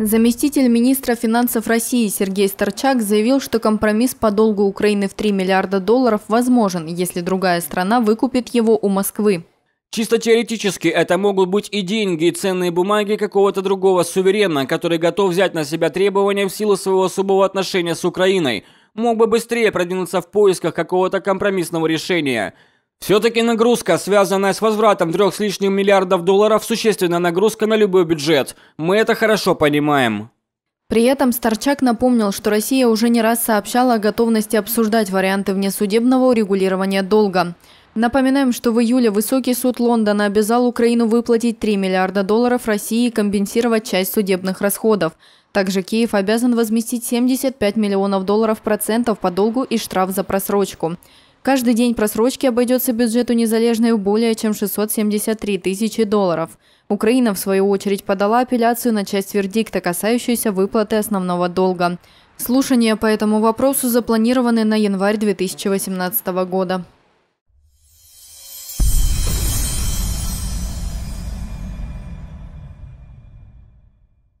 Заместитель министра финансов России Сергей Старчак заявил, что компромисс по долгу Украины в 3 миллиарда долларов возможен, если другая страна выкупит его у Москвы. Чисто теоретически это могут быть и деньги, и ценные бумаги какого-то другого суверена, который готов взять на себя требования в силу своего особого отношения с Украиной. Мог бы быстрее продвинуться в поисках какого-то компромиссного решения. Все-таки нагрузка, связанная с возвратом трех с лишним миллиардов долларов, существенная нагрузка на любой бюджет. Мы это хорошо понимаем. При этом Старчак напомнил, что Россия уже не раз сообщала о готовности обсуждать варианты внесудебного урегулирования долга. Напоминаем, что в июле высокий суд Лондона обязал Украину выплатить 3 миллиарда долларов России и компенсировать часть судебных расходов. Также Киев обязан возместить 75 миллионов долларов процентов по долгу и штраф за просрочку. Каждый день просрочки обойдется бюджету незалежной более чем 673 тысячи долларов. Украина, в свою очередь, подала апелляцию на часть вердикта, касающуюся выплаты основного долга. Слушания по этому вопросу запланированы на январь 2018 года.